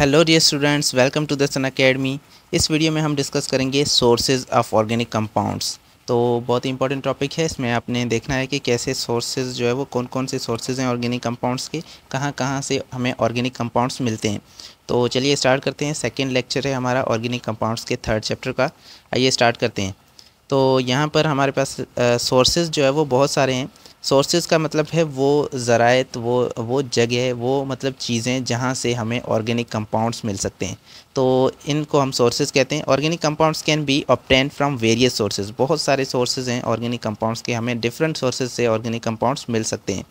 Hello dear students welcome to the Sun Academy इस वीडियो में हम डिस्कस करेंगे सोर्सेज ऑफ ऑर्गेनिक कंपाउंड्स तो बहुत ही इंपॉर्टेंट टॉपिक है इसमें आपने देखना है कि कैसे सोर्सेज जो है वो कौन कौन से सोर्सेज हैं ऑर्गेनिक कंपाउंड्स के कहाँ कहाँ से हमें ऑर्गेनिक कंपाउंड्स मिलते हैं तो चलिए स्टार्ट करते हैं सेकेंड लेक्चर है हमारा ऑर्गेनिक कंपाउंडस के थर्ड चैप्टर का आइए स्टार्ट करते हैं तो यहाँ पर हमारे पास सोर्सेज जो है वो बहुत सारे हैं सोर्सेज का मतलब है वो ज़रात वो वो जगह वो मतलब चीज़ें जहाँ से हमें ऑर्गेनिक कंपाउंड्स मिल सकते हैं तो इनको हम सोर्सेज कहते हैं organic compounds can be obtain from various sources बहुत सारे सोर्सेज हैं ऑर्गेनिक कंपाउंड्स के हमें डिफरेंट सोर्सेज से ऑर्गेनिक कंपाउंड्स मिल सकते हैं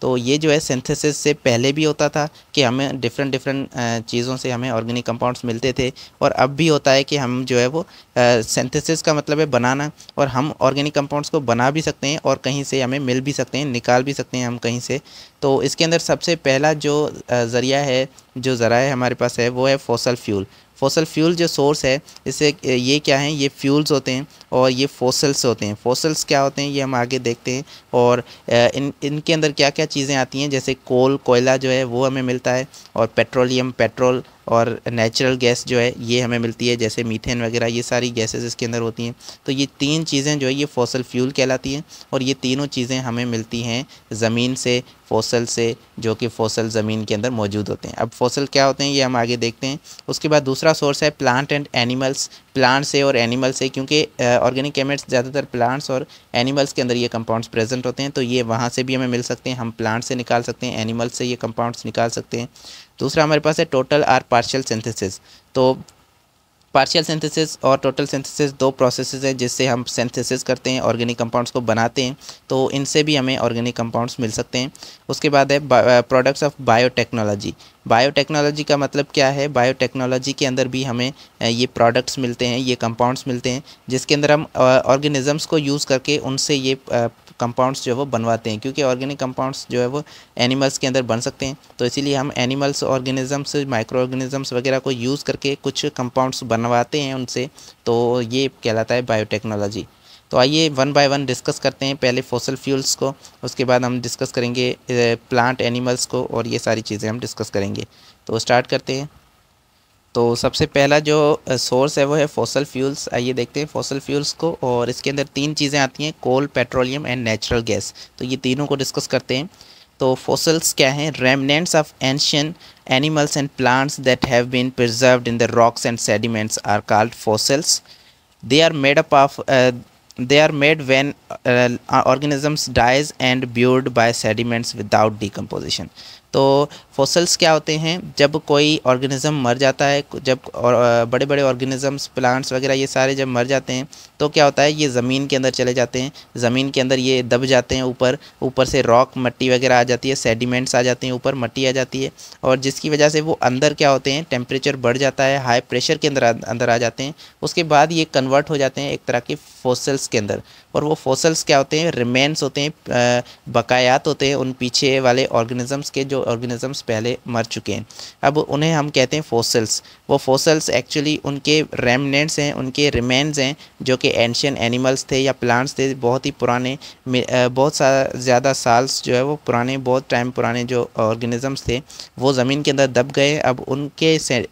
तो ये जो है सिंथेसिस से पहले भी होता था कि हमें डिफरेंट डिफरेंट चीज़ों से हमें ऑर्गेनिक कंपाउंड्स मिलते थे और अब भी होता है कि हम जो है वो सिंथेसिस का मतलब है बनाना और हम ऑर्गेनिक कंपाउंड्स को बना भी सकते हैं और कहीं से हमें मिल भी सकते हैं निकाल भी सकते हैं हम कहीं से तो इसके अंदर सबसे पहला जो ज़रिया है जो ज़रा हमारे पास है वो है फोसल फ्यूल फोसल फ्यूल जो सोर्स है इसे ये क्या है ये फ्यूल्स होते हैं और ये फोसल्स होते हैं फोसल्स क्या होते हैं ये हम आगे देखते हैं और इन इनके अंदर क्या क्या चीज़ें आती हैं जैसे कोल कोयला जो है वो हमें मिलता है और पेट्रोलियम पेट्रोल और नेचुरल गैस जो है ये हमें मिलती है जैसे मीथेन वगैरह ये सारी गैसेस इसके अंदर होती हैं तो ये तीन चीज़ें जो है ये फॉसल फ्यूल कहलाती हैं और ये तीनों चीज़ें हमें मिलती हैं ज़मीन से फोसल से जो कि फोसल ज़मीन के अंदर मौजूद होते हैं अब फोसल क्या होते हैं ये हम आगे देखते हैं उसके बाद दूसरा सोर्स है प्लांट एंड एनिमल्स प्लांट से और एनिमल से क्योंकि ऑर्गेनिक कैमेट्स ज़्यादातर प्लांट्स और एनिमल्स के अंदर ये कंपाउंड्स प्रेजेंट होते हैं तो ये वहाँ से भी हमें मिल सकते हैं हम प्लांट से निकाल सकते हैं एनिमल्स से ये कंपाउंड्स निकाल सकते हैं दूसरा हमारे पास है टोटल आर पार्शियल सिंथेसिस तो पार्शियल सिंथेसिस और टोटल सिंथेसिस दो प्रोसेसेस हैं जिससे हम सिंथेसिस करते हैं ऑर्गेनिक कंपाउंड्स को बनाते हैं तो इनसे भी हमें ऑर्गेनिक कंपाउंड्स मिल सकते हैं उसके बाद है प्रोडक्ट्स ऑफ बायोटेक्नोलॉजी बायोटेक्नोलॉजी का मतलब क्या है बायोटेक्नोलॉजी के अंदर भी हमें ये प्रोडक्ट्स मिलते हैं ये कंपाउंड्स मिलते हैं जिसके अंदर हम ऑर्गेनिज़म्स को यूज़ करके उनसे ये कंपाउंड्स जो है वो बनवाते हैं क्योंकि ऑर्गेनिक कंपाउंड्स जो है वो एनिमल्स के अंदर बन सकते हैं तो इसीलिए हम एनिमल्स ऑर्गेनिज़म्स माइक्रो ऑर्गेनिज़म्स वगैरह को यूज़ करके कुछ कंपाउंड्स बनवाते हैं उनसे तो ये कहलाता है बायोटेक्नोलॉजी तो आइए वन बाय वन डिस्कस करते हैं पहले फोसल फ्यूल्स को उसके बाद हम डिस्कस करेंगे प्लांट एनिमल्स को और ये सारी चीज़ें हम डिस्कस करेंगे तो स्टार्ट करते हैं तो सबसे पहला जो सोर्स है वो है फोसल फ्यूल्स आइए देखते हैं फोसल फ्यूल्स को और इसके अंदर तीन चीज़ें आती हैं coal petroleum and natural gas तो ये तीनों को डिस्कस करते हैं तो फोसल्स क्या हैं remnants of ancient animals and plants that have been preserve in the rocks and sediments are called fossils they are made up of They are made when uh, uh organisms dies and buried by sediments without decomposition. So fossils क्या होते हैं जब कोई organism मर जाता है जब और बड़े बड़े ऑर्गेनिज़म्स प्लांट्स वगैरह ये सारे जब मर जाते हैं तो क्या होता है ये ज़मीन के अंदर चले जाते हैं ज़मीन के अंदर ये दब जाते हैं ऊपर ऊपर से रॉक मट्टी वगैरह आ जाती है सेडिमेंट्स आ जाते हैं ऊपर मट्टी आ जाती है और जिसकी वजह से वो अंदर क्या होते हैं टेम्परेचर बढ़ जाता है हाई प्रेशर के अंदर अंदर आ जाते हैं उसके बाद ये कन्वर्ट हो जाते हैं एक तरह के फोसल्स के अंदर और वो फोसल्स क्या होते हैं रिमेन्स होते हैं बकायात होते हैं उन पीछे वाले ऑर्गेनिज़म्स के जो ऑर्गेनिज़म्स पहले मर चुके हैं अब उन्हें हम कहते हैं फोसल्स वो फोसल्स एक्चुअली उनके रेमनेंट्स हैं उनके रिमेंस हैं जो कि एंशियन एनिमल्स थे या प्लांट्स थे बहुत ही पुराने बहुत सा ज़्यादा साल्स जो है वो पुराने बहुत टाइम पुराने जो ऑर्गेनिज़म्स थे वो ज़मीन के अंदर दब गए अब उनके से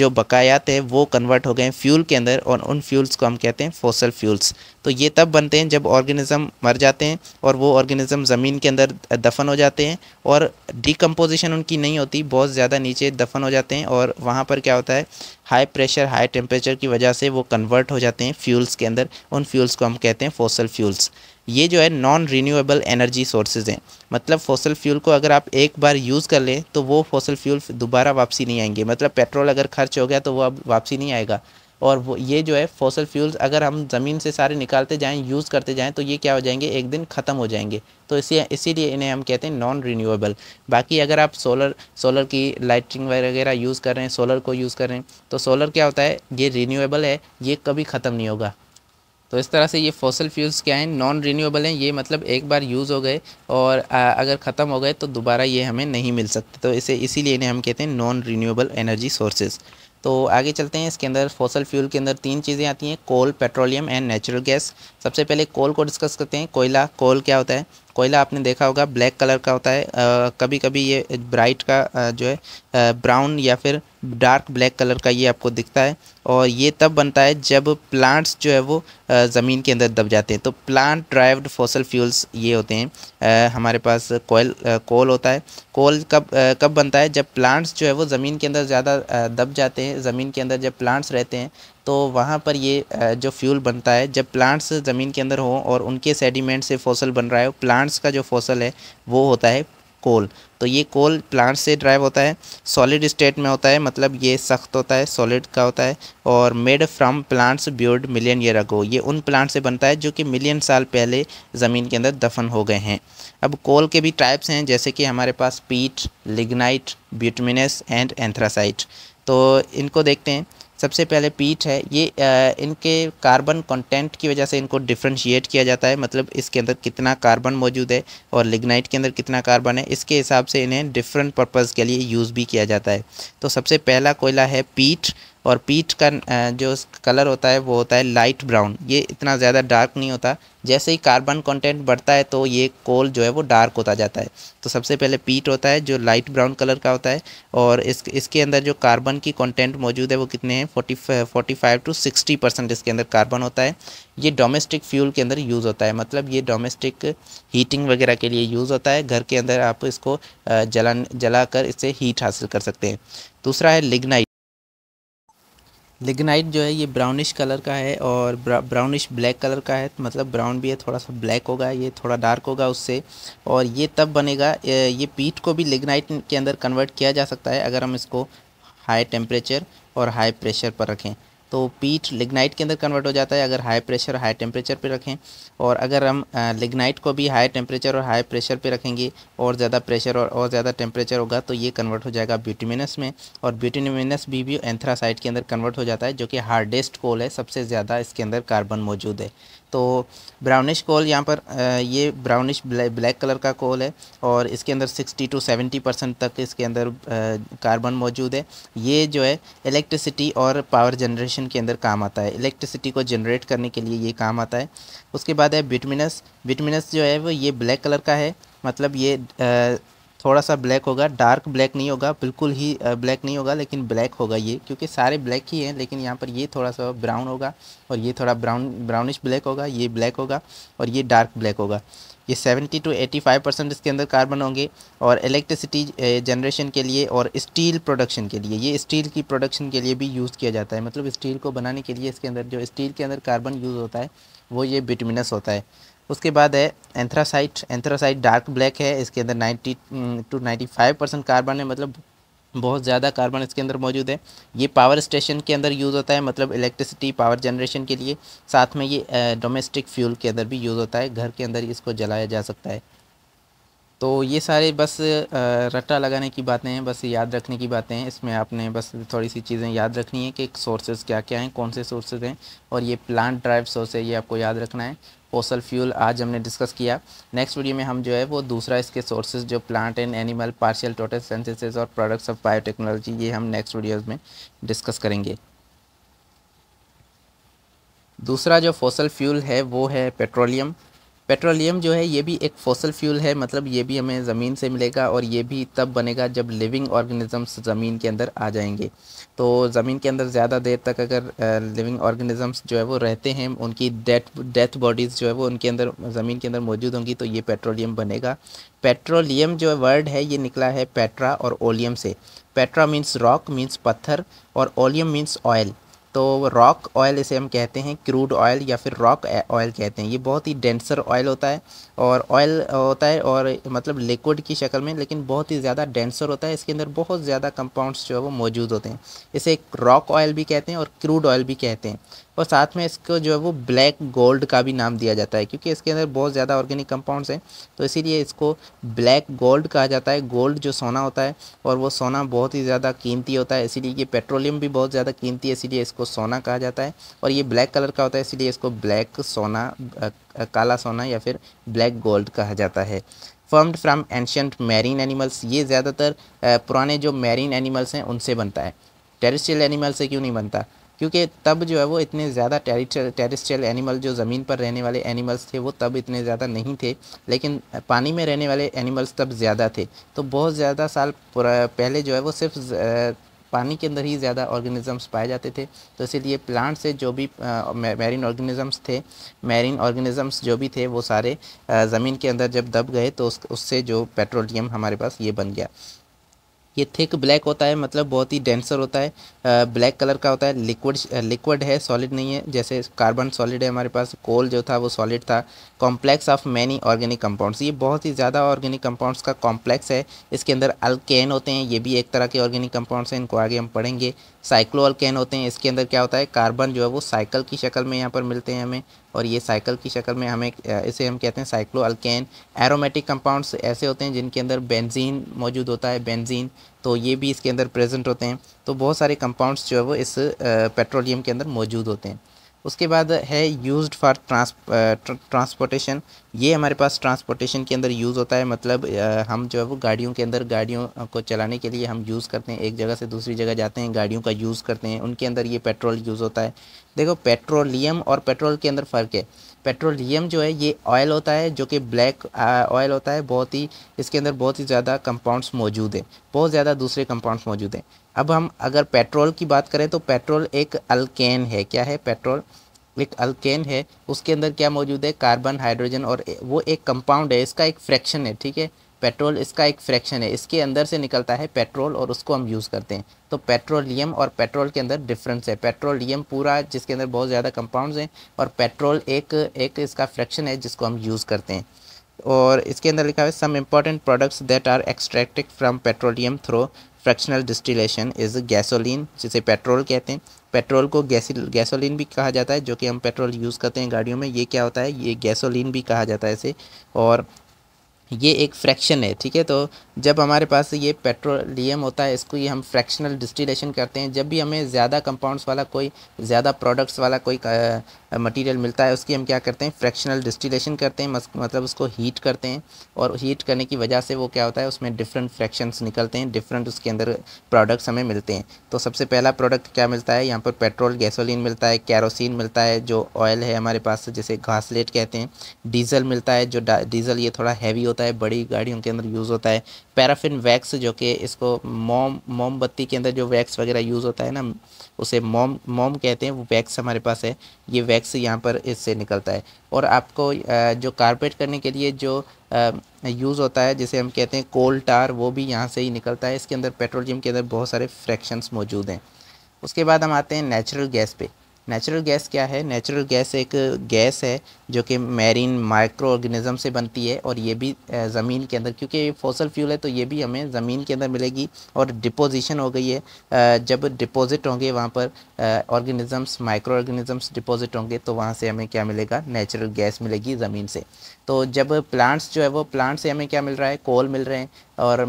जो बकायात है वो कन्वर्ट हो गए फ्यूल के अंदर और उन फ्यूल्स को हम कहते हैं फोसल फ्यूल्स तो ये तब बनते हैं जब ऑर्गेनिज़म मर जाते हैं और वो ऑर्गेनिज़म ज़मीन के अंदर दफन हो जाते हैं और डिकम्पोजिशन उनकी नहीं होती बहुत ज़्यादा नीचे दफन हो जाते हैं और वहाँ पर क्या होता है है हाई प्रेशर हाई टेम्परेचर की वजह से वो कन्वर्ट हो जाते हैं फ्यूल्स के अंदर उन फ्यूल्स को हम कहते हैं फोसल फ्यूल्स ये जो है नॉन रिन्यूएबल एनर्जी सोर्सेज हैं मतलब फोसल फ्यूल को अगर आप एक बार यूज़ कर लें तो वो फोसल फ्यूल दोबारा वापसी नहीं आएंगे मतलब पेट्रोल अगर खर्च हो गया तो वो अब वापसी नहीं आएगा और वो ये जो है फॉसल फ्यूल्स अगर हम ज़मीन से सारे निकालते जाएँ यूज़ करते जाएँ तो ये क्या हो जाएंगे एक दिन ख़त्म हो जाएंगे तो इसी इसीलिए इन्हें हम कहते हैं नॉन रिन्यूएबल बाकी अगर आप सोलर सोलर की लाइटिंग वगैरह यूज़ कर रहे हैं सोलर को यूज़ कर रहे हैं तो सोलर क्या होता है ये रीनीबल है ये कभी ख़त्म नहीं होगा तो इस तरह से ये फॉसल फ्यूल्स क्या हैं नॉन रीनीबल हैं ये मतलब एक बार यूज़ हो गए और अगर ख़त्म हो गए तो दोबारा ये हमें नहीं मिल सकते तो इसे इसीलिए इन्हें हम कहते हैं नॉन रीन्यूएबल एनर्जी सोर्सेज़ तो आगे चलते हैं इसके अंदर फॉसल फ्यूल के अंदर तीन चीज़ें आती हैं coal petroleum and natural gas सबसे पहले कोल को डिस्कस करते हैं कोयला कोल क्या होता है कोयला आपने देखा होगा ब्लैक कलर का होता है आ, कभी कभी ये ब्राइट का आ, जो है ब्राउन या फिर डार्क ब्लैक कलर का ये आपको दिखता है और ये तब बनता है जब प्लांट्स जो है वो ज़मीन के अंदर दब जाते हैं तो प्लांट ड्राइव्ड फॉसल फ्यूल्स ये होते हैं आ, हमारे पास कोयल कोल होता है कोल कब आ, कब बनता है जब प्लांट्स जो है वो ज़मीन के अंदर ज़्यादा दब जाते हैं ज़मीन के अंदर जब प्लांट्स रहते हैं तो वहाँ पर ये जो फ्यूल बनता है जब प्लांट्स ज़मीन के अंदर हों और उनके सेडिमेंट से फॉसल बन रहा है प्लांट्स का जो फॉसल है वो होता है कोल तो ये कोल प्लांट से ड्राइव होता है सॉलिड स्टेट में होता है मतलब ये सख्त होता है सॉलिड का होता है और made from plants buried million year ago ये उन प्लांट से बनता है जो कि मिलियन साल पहले ज़मीन के अंदर दफन हो गए हैं अब कोल के भी टाइप्स हैं जैसे कि हमारे पास पीट लिग्नाइट ब्यूटमिनस एंड एंथ्रासाइट तो इनको देखते हैं सबसे पहले पीट है ये आ, इनके कार्बन कंटेंट की वजह से इनको डिफ्रेंशिएट किया जाता है मतलब इसके अंदर कितना कार्बन मौजूद है और लिग्नाइट के अंदर कितना कार्बन है इसके हिसाब से इन्हें डिफरेंट पर्पज़ के लिए यूज़ भी किया जाता है तो सबसे पहला कोयला है पीठ और पीच का जो कलर होता है वो होता है लाइट ब्राउन ये इतना ज़्यादा डार्क नहीं होता जैसे ही कार्बन कंटेंट बढ़ता है तो ये कोल जो है वो डार्क होता जाता है तो सबसे पहले पीट होता है जो लाइट ब्राउन कलर का होता है और इस इसके अंदर जो कार्बन की कंटेंट मौजूद है वो कितने हैं forty forty five to sixty percent इसके अंदर कार्बन होता है ये डोमेस्टिक फ्यूल के अंदर यूज़ होता है मतलब ये डोमेस्टिक हीटिंग वगैरह के लिए यूज़ होता है घर के अंदर आप इसको जला जला कर इससे हीट हासिल कर सकते हैं दूसरा है लिग्नाइट लिगनाइट जो है ये ब्राउनिश कलर का है और ब्राउनिश ब्लैक कलर का है तो मतलब ब्राउन भी है थोड़ा सा ब्लैक होगा ये थोड़ा डार्क होगा उससे और ये तब बनेगा ये पीट को भी लिगनाइट के अंदर कन्वर्ट किया जा सकता है अगर हम इसको हाई टेम्परेचर और हाई प्रेशर पर रखें तो पीट लिग्नाइट के अंदर कन्वर्ट हो जाता है अगर हाई प्रेशर हाई टेम्परेचर पे रखें और अगर हम लिग्नाइट को भी हाई टेम्परेचर और हाई प्रेशर पे रखेंगे और ज़्यादा प्रेशर और और ज़्यादा टेम्परेचर होगा तो ये कन्वर्ट हो जाएगा ब्यूटीमिनस में और ब्यूटीमिनस भी भी एंथ्रासाइट के अंदर कन्वर्ट हो जाता है जो कि हार्डेस्ट कोल है सबसे ज़्यादा इसके अंदर कार्बन मौजूद है तो ब्राउनिश कोल यहाँ पर ये ब्राउनिश ब्लैक कलर का कोल है और इसके अंदर 60 टू 70 परसेंट तक इसके अंदर कार्बन मौजूद है ये जो है इलेक्ट्रिसिटी और पावर जनरेशन के अंदर काम आता है इलेक्ट्रिसिटी को जनरेट करने के लिए ये काम आता है उसके बाद है बिटमिनस बिटमिनस जो है वो ये ब्लैक कलर का है मतलब ये थोड़ा सा ब्लैक होगा डार्क ब्लैक नहीं होगा बिल्कुल ही ब्लैक नहीं होगा लेकिन ब्लैक होगा ये क्योंकि सारे ब्लैक ही हैं लेकिन यहाँ पर ये थोड़ा सा ब्राउन होगा और ये थोड़ा ब्राउन ब्राउनिश ब्लैक होगा ये ब्लैक होगा और ये डार्क ब्लैक होगा ये 70 टू 85 परसेंट इसके अंदर कार्बन होंगे और इलेक्ट्रिसिटी जनरेशन के लिए और स्टील प्रोडक्शन के लिए ये स्टील की प्रोडक्शन के लिए भी यूज़ किया जाता है मतलब स्टील को बनाने के लिए इसके अंदर जो स्टील के अंदर कार्बन यूज़ होता है वो ये बिटमिनस होता है उसके बाद है एंथ्रासाइट एंथ्रासाइट डार्क ब्लैक है इसके अंदर 90 टू 95 परसेंट कार्बन है मतलब बहुत ज़्यादा कार्बन इसके अंदर मौजूद है ये पावर स्टेशन के अंदर यूज़ होता है मतलब इलेक्ट्रिसिटी पावर जनरेशन के लिए साथ में ये डोमेस्टिक फ्यूल के अंदर भी यूज़ होता है घर के अंदर इसको जलाया जा सकता है तो ये सारे बस रट्टा लगाने की बातें हैं बस याद रखने की बातें हैं इसमें आपने बस थोड़ी सी चीज़ें याद रखनी है कि सोर्सेज क्या क्या हैं कौन से सोर्सेज हैं और ये प्लांट ड्राइव सोर्स है ये आपको याद रखना है पोसल फ्यूल आज हमने डिस्कस किया नेक्स्ट वीडियो में हम जो है वो दूसरा इसके सोर्सेज जो plant and animal partial total synthesis और प्रोडक्ट्स ऑफ बायोटेक्नोलॉजी ये हम नेक्स्ट वीडियोज़ में डिस्कस करेंगे दूसरा जो फोसल फ्यूल है वो है पेट्रोलियम पेट्रोलियम जो है ये भी एक फोसल फ्यूल है मतलब ये भी हमें ज़मीन से मिलेगा और ये भी तब बनेगा जब लिविंग ऑर्गेनिज़म्स ज़मीन के अंदर आ जाएंगे तो ज़मीन के अंदर ज़्यादा देर तक अगर लिविंग ऑर्गेनिज़म्स जो है वो रहते हैं उनकी डेथ डेथ बॉडीज़ जो है वो उनके अंदर ज़मीन के अंदर मौजूद होंगी तो ये पेट्रोलियम बनेगा पेट्रोलियम जो वर्ड है ये निकला है पेट्रा और ओलियम से पेट्रा मीन्स रॉक मीन्स पत्थर और ओलियम मीन्स ऑयल तो रॉक ऑयल इसे हम कहते हैं क्रूड ऑयल या फिर रॉक ऑयल कहते हैं ये बहुत ही डेंसर ऑयल होता है और ऑयल होता है और मतलब लिक्विड की शक्ल में लेकिन बहुत ही ज़्यादा डेंसर होता है इसके अंदर बहुत ज़्यादा कंपाउंड्स जो है वो मौजूद होते हैं इसे एक रॉक ऑयल भी कहते हैं और क्रूड ऑयल भी कहते हैं और साथ में इसको जो है वो ब्लैक गोल्ड का भी नाम दिया जाता है क्योंकि इसके अंदर बहुत ज़्यादा ऑर्गेनिक कंपाउंड्स हैं तो इसीलिए इसको ब्लैक गोल्ड कहा जाता है गोल्ड जो सोना होता है और वो सोना बहुत ही ज़्यादा कीमती होता है इसीलिए ये पेट्रोलियम भी बहुत ज़्यादा कीमती है इसीलिए इसको सोना कहा जाता है और ये ब्लैक कलर का होता है इसीलिए इसको ब्लैक सोना काला सोना या फिर ब्लैक गोल्ड कहा जाता है formed from ancient marine animals ये ज़्यादातर पुराने जो मैरीन एनिमल्स हैं उनसे बनता है टेरिस्ट्रियल एनिमल से क्यों नहीं बनता क्योंकि तब जो है वो इतने ज़्यादा टेरिस्ट्रियल एनिमल जो ज़मीन पर रहने वाले एनिमल्स थे वो तब इतने ज़्यादा नहीं थे लेकिन पानी में रहने वाले एनिमल्स तब ज़्यादा थे तो बहुत ज़्यादा साल पहले जो है वो सिर्फ पानी के अंदर ही ज़्यादा ऑर्गेनिज़म्स पाए जाते थे तो इसीलिए प्लांट से जो भी मैरिन ऑर्गेनिज़म्स थे मैरिन ऑर्गेनिज़म्स जो भी थे वो सारे ज़मीन के अंदर जब दब गए तो उससे जो पेट्रोलियम हमारे पास ये बन गया ये थिक ब्लैक होता है मतलब बहुत ही डेंसर होता है ब्लैक कलर का होता है लिक्विड लिक्विड है सॉलिड नहीं है जैसे कार्बन सॉलिड है हमारे पास कोल जो था वो सॉलिड था complex of many organic compounds ये बहुत ही ज़्यादा ऑर्गेनिक कंपाउंड्स का कॉम्प्लेक्स है इसके अंदर अल्केन होते हैं ये भी एक तरह के ऑर्गेनिक कंपाउंड्स हैं इनको आगे हम पढ़ेंगे साइक्लोअल्केन होते हैं इसके अंदर क्या होता है कार्बन जो है वो साइकिल की शक्ल में यहाँ पर मिलते हैं हमें और ये साइकिल की शक्ल में हमें इसे हम कहते हैं साइक्लोअल्केन एरोमेटिक कंपाउंड्स ऐसे होते हैं जिनके अंदर बेंजीन मौजूद होता है बेंजीन तो ये भी इसके अंदर प्रेजेंट होते हैं तो बहुत सारे कंपाउंड्स जो है वो इस पेट्रोलियम के अंदर मौजूद होते हैं उसके बाद है यूज्ड फॉर ट्रांस ट्रांसपोर्टेशन ये हमारे पास ट्रांसपोर्टेशन के अंदर यूज़ होता है मतलब हम जो है वो गाड़ियों के अंदर गाड़ियों को चलाने के लिए हम यूज़ करते हैं एक जगह से दूसरी जगह जाते हैं गाड़ियों का यूज़ करते हैं उनके अंदर ये पेट्रोल यूज़ होता है देखो पेट्रोलियम और पेट्रोल के अंदर फ़र्क है पेट्रोलियम जो है ये ऑयल होता है जो कि ब्लैक ऑयल होता है बहुत ही इसके अंदर बहुत ही ज़्यादा कंपाउंड्स मौजूद हैं बहुत ज़्यादा दूसरे कंपाउंड्स मौजूद हैं अब हम अगर पेट्रोल की बात करें तो पेट्रोल एक अल्केन है क्या है पेट्रोल एक अल्केन है उसके अंदर क्या मौजूद है कार्बन हाइड्रोजन और वो एक कंपाउंड है इसका एक फ्रैक्शन है ठीक है पेट्रोल इसका एक फ्रैक्शन है इसके अंदर से निकलता है पेट्रोल और उसको हम यूज़ करते हैं तो पेट्रोलियम और पेट्रोल के अंदर डिफरेंस है पेट्रोलियम पूरा जिसके अंदर बहुत ज़्यादा कंपाउंड्स हैं और पेट्रोल एक एक इसका फ्रैक्शन है जिसको हम यूज़ करते हैं और इसके अंदर लिखा है some important products that are extracted from petroleum through fractional distillation is gasoline जिसे पेट्रोल कहते हैं पेट्रोल को गैसिल भी कहा जाता है जो कि हम पेट्रोल यूज़ करते हैं गाड़ियों में ये क्या होता है ये गैसोलिन भी कहा जाता है इसे और ये एक फ्रैक्शन है ठीक है तो जब हमारे पास ये पेट्रोलियम होता है इसको ये हम फ्रैक्शनल डिस्टिलेशन करते हैं जब भी हमें ज़्यादा कंपाउंड्स वाला कोई ज़्यादा प्रोडक्ट्स वाला कोई मटेरियल मिलता है उसकी हम क्या करते हैं फ्रैक्शनल डिस्टिलेशन करते हैं मतलब उसको हीट करते हैं और हीट करने की वजह से वो क्या होता है उसमें डिफरेंट फ्रैक्शंस निकलते हैं डिफरेंट उसके अंदर प्रोडक्ट्स हमें मिलते हैं तो सबसे पहला प्रोडक्ट क्या मिलता है यहाँ पर पेट्रोल गैसोलिन मिलता है कैरोसिन मिलता है जो ऑयल है हमारे पास जैसे घासलेट कहते हैं डीजल मिलता है जो डीजल ये थोड़ा हैवी होता है बड़ी गाड़ियों के अंदर यूज़ होता है पैराफिन वैक्स जो कि इसको मोम मोमबत्ती के अंदर जो वैक्स वगैरह यूज़ होता है ना उसे मोम मोम कहते हैं वो वैक्स हमारे पास है ये वैक्स यहाँ पर इससे निकलता है और आपको जो कारपेट करने के लिए जो यूज़ होता है जिसे हम कहते हैं कोल टार वो भी यहाँ से ही निकलता है इसके अंदर पेट्रोलियम के अंदर बहुत सारे फ्रैक्शंस मौजूद हैं उसके बाद हम आते हैं नेचुरल गैस पर नेचुरल गैस क्या है नेचुरल गैस एक गैस है जो कि मैरीन माइक्रो ऑर्गेनिज़म से बनती है और ये भी ज़मीन के अंदर क्योंकि फोसल फ्यूल है तो ये भी हमें ज़मीन के अंदर मिलेगी और डिपोजिशन हो गई है जब डिपोज़िट होंगे वहाँ पर ऑर्गेनिज़म्स माइक्रो ऑर्गेनिज़म्स डिपोज़िट होंगे तो वहाँ से हमें क्या मिलेगा नेचुरल गैस मिलेगी ज़मीन से तो जब प्लांट्स जो है वो प्लांट से हमें क्या मिल रहा है कोल मिल रहे हैं और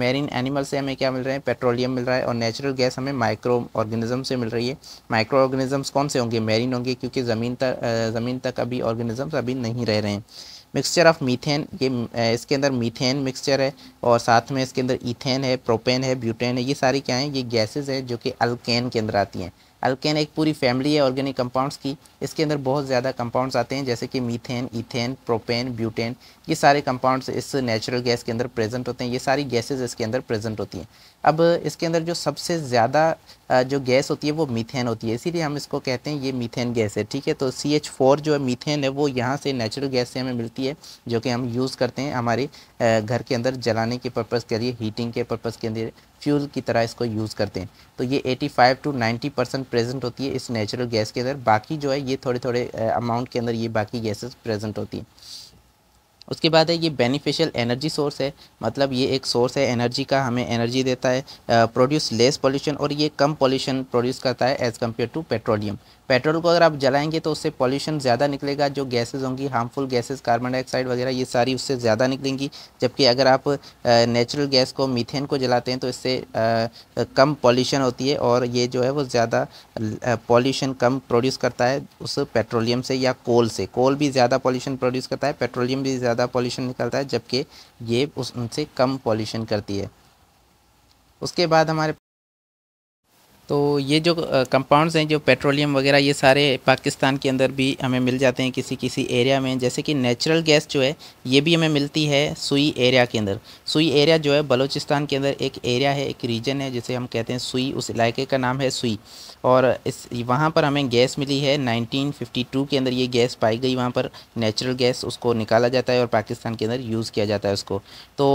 मेरीन एनिमल से हमें क्या मिल रहा है पेट्रोलियम मिल रहा है और नेचुरल गैस हमें माइक्रो ऑर्गेनिज्म से मिल रही है माइक्रो ऑर्गेनिजम्स कौन से होंगे मेरीन होंगे क्योंकि ज़मीन तक ज़मीन तक अभी ऑर्गेनिजम्स अभी नहीं रह रहे हैं मिक्सचर ऑफ मीथेन ये इसके अंदर मीथेन मिक्सचर है और साथ में इसके अंदर इथेन है प्रोपेन है ब्यूटेन है ये सारी क्या हैं ये गैसेज हैं जो कि अल्केन के अंदर आती हैं अल्केन एक पूरी फैमिली है ऑर्गेनिक कंपाउंड्स की इसके अंदर बहुत ज़्यादा कंपाउंड्स आते हैं जैसे कि मीथेन इथेन प्रोपेन ब्यूटेन ये सारे कंपाउंड्स इस नेचुरल गैस के अंदर प्रेजेंट होते हैं ये सारी गैसेज इसके अंदर प्रेजेंट होती हैं अब इसके अंदर जो सबसे ज़्यादा जो गैस होती है वो मीथेन होती है इसीलिए हम इसको कहते हैं ये मीथेन गैस है ठीक है तो सी एच फोर जो है मीथेन है वो यहाँ से नेचुरल गैस से हमें मिलती है जो कि हम यूज़ करते हैं हमारे घर के अंदर जलाने के पर्पज़ के लिए हीटिंग के पर्पज़ के अंदर फ्यूल की तरह इसको यूज़ करते हैं तो ये 85 टू 90 परसेंट प्रेजेंट होती है इस नेचुरल गैस के अंदर बाकी जो है ये थोड़े थोड़े अमाउंट के अंदर ये बाकी गैसेस प्रेजेंट होती हैं उसके बाद है ये बेनिफिशियल एनर्जी सोर्स है मतलब ये एक सोर्स है एनर्जी का हमें एनर्जी देता है प्रोड्यूस लेस पॉल्यूशन और ये कम पॉल्यूशन प्रोड्यूस करता है as compare to petroleum petrol को अगर आप जलाएंगे तो उससे पॉल्यूशन ज़्यादा निकलेगा जो गैसेज होंगी हार्मफुल गैसेज कार्बन डाइऑक्साइड वगैरह ये सारी उससे ज़्यादा निकलेंगी जबकि अगर आप नेचुरल गैस को मीथेन को जलाते हैं तो इससे कम पॉल्यूशन होती है और ये जो है वो ज़्यादा पॉल्यूशन कम प्रोड्यूस करता है उस पेट्रोलियम से या कोल से कोल भी ज़्यादा पॉल्यूशन प्रोड्यूस करता है पेट्रोलियम भी ज़्यादा ज़्यादा पॉल्यूशन निकलता है जबकि ये उनसे कम पॉल्यूशन करती है उसके बाद हमारे तो ये जो कंपाउंड्स हैं जो पेट्रोलियम वगैरह ये सारे पाकिस्तान के अंदर भी हमें मिल जाते हैं किसी किसी एरिया में जैसे कि नेचुरल गैस जो है ये भी हमें मिलती है सुई एरिया के अंदर सुई एरिया जो है बलूचिस्तान के अंदर एक एरिया है एक रीजन है जिसे हम कहते हैं सुई उस इलाके का नाम है सुई और इस वहाँ पर हमें गैस मिली है नाइनटीन के अंदर ये गैस पाई गई वहाँ पर नेचुरल गैस उसको निकाला जाता है और पाकिस्तान के अंदर यूज़ किया जाता है उसको तो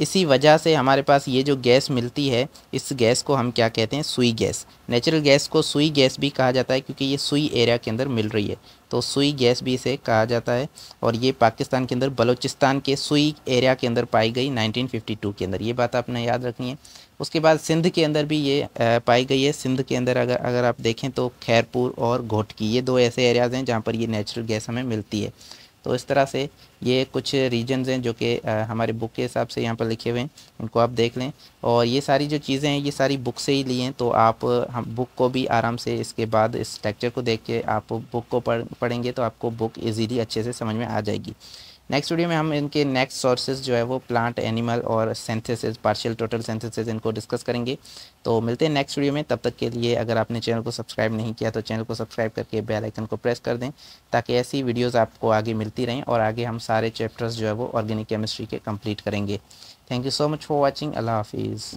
इसी वजह से हमारे पास ये जो गैस मिलती है इस गैस को हम क्या कहते हैं सुई गैस नेचुरल गैस को सुई गैस भी कहा जाता है क्योंकि ये सुई एरिया के अंदर मिल रही है तो सुई गैस भी इसे कहा जाता है और ये पाकिस्तान के अंदर बलूचिस्तान के सुई एरिया के अंदर पाई गई 1952 के अंदर ये बात आपने याद रखनी है उसके बाद सिंध के अंदर भी ये पाई गई है सिंध के अंदर अगर अगर आप देखें तो खैरपुर और घोटकी ये दो ऐसे एरियाज़ हैं जहाँ पर ये नेचुरल गैस हमें मिलती है तो इस तरह से ये कुछ रीजन्स हैं जो कि हमारे बुक के हिसाब से यहाँ पर लिखे हुए हैं उनको आप देख लें और ये सारी जो चीज़ें हैं ये सारी बुक से ही ली हैं तो आप हम बुक को भी आराम से इसके बाद इस लेक्चर को देख के आप बुक को पढ़ पढ़ेंगे तो आपको बुक ईजीली अच्छे से समझ में आ जाएगी नेक्स्ट वीडियो में हम इनके नेक्स्ट सोर्सेज जो है वो प्लांट एनिमल और सेंथेसिस पार्शियल टोटल सेंथेसिस इनको डिस्कस करेंगे तो मिलते हैं नेक्स्ट वीडियो में तब तक के लिए अगर आपने चैनल को सब्सक्राइब नहीं किया तो चैनल को सब्सक्राइब करके बेल आइकन को प्रेस कर दें ताकि ऐसी वीडियोज़ आपको आगे मिलती रहें और आगे हम सारे चैप्टर्स जो है वो ऑर्गेनिक केमिस्ट्री के कम्प्लीट करेंगे thank you so much for watching अल्लाह हाफिज़